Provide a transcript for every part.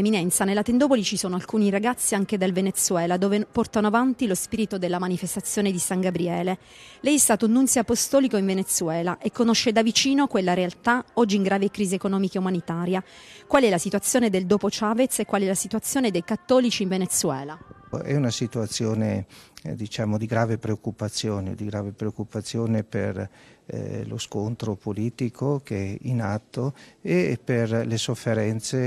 preeminenza. Nella Tendopoli ci sono alcuni ragazzi anche del Venezuela dove portano avanti lo spirito della manifestazione di San Gabriele. Lei è stato nunzio apostolico in Venezuela e conosce da vicino quella realtà oggi in grave crisi economica e umanitaria. Qual è la situazione del dopo Chavez e qual è la situazione dei cattolici in Venezuela? È una situazione eh, diciamo, di grave preoccupazione, di grave preoccupazione per eh, lo scontro politico che è in atto e per le sofferenze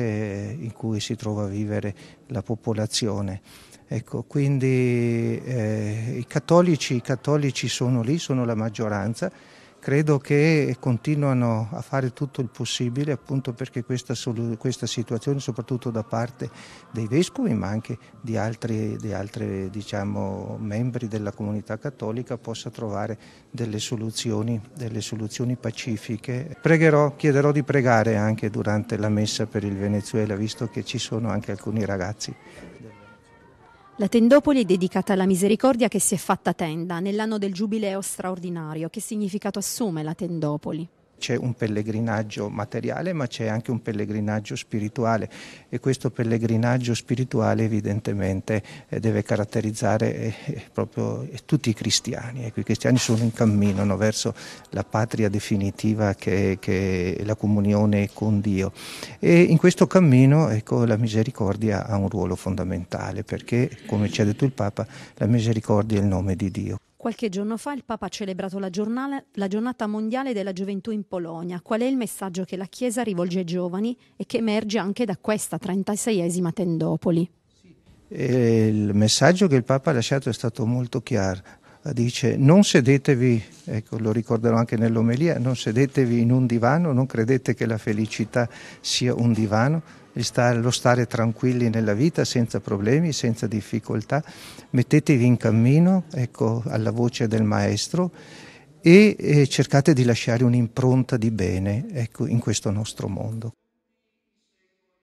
eh, in cui si trova a vivere la popolazione. Ecco, quindi eh, i cattolici, i cattolici sono lì, sono la maggioranza credo che continuano a fare tutto il possibile appunto perché questa, questa situazione, soprattutto da parte dei vescovi, ma anche di altri, di altri diciamo, membri della comunità cattolica, possa trovare delle soluzioni, delle soluzioni pacifiche. Pregherò, chiederò di pregare anche durante la messa per il Venezuela, visto che ci sono anche alcuni ragazzi la Tendopoli è dedicata alla misericordia che si è fatta tenda nell'anno del Giubileo straordinario. Che significato assume la Tendopoli? C'è un pellegrinaggio materiale ma c'è anche un pellegrinaggio spirituale e questo pellegrinaggio spirituale evidentemente eh, deve caratterizzare eh, eh, proprio tutti i cristiani. Ecco, I cristiani sono in cammino no, verso la patria definitiva che, che, è la comunione con Dio e in questo cammino ecco, la misericordia ha un ruolo fondamentale perché come ci ha detto il Papa la misericordia è il nome di Dio. Qualche giorno fa il Papa ha celebrato la, giornale, la, giornata mondiale della gioventù in Polonia. Qual è il messaggio che la Chiesa rivolge ai giovani e che emerge anche da questa 36esima Tendopoli? Eh, il messaggio che il Papa ha lasciato è stato molto chiaro dice non sedetevi, ecco lo ricorderò anche nell'omelia, non sedetevi in un divano, non credete che la felicità sia un divano, lo stare tranquilli nella vita senza problemi, senza difficoltà, mettetevi in cammino ecco, alla voce del maestro e, e cercate di lasciare un'impronta di bene ecco, in questo nostro mondo.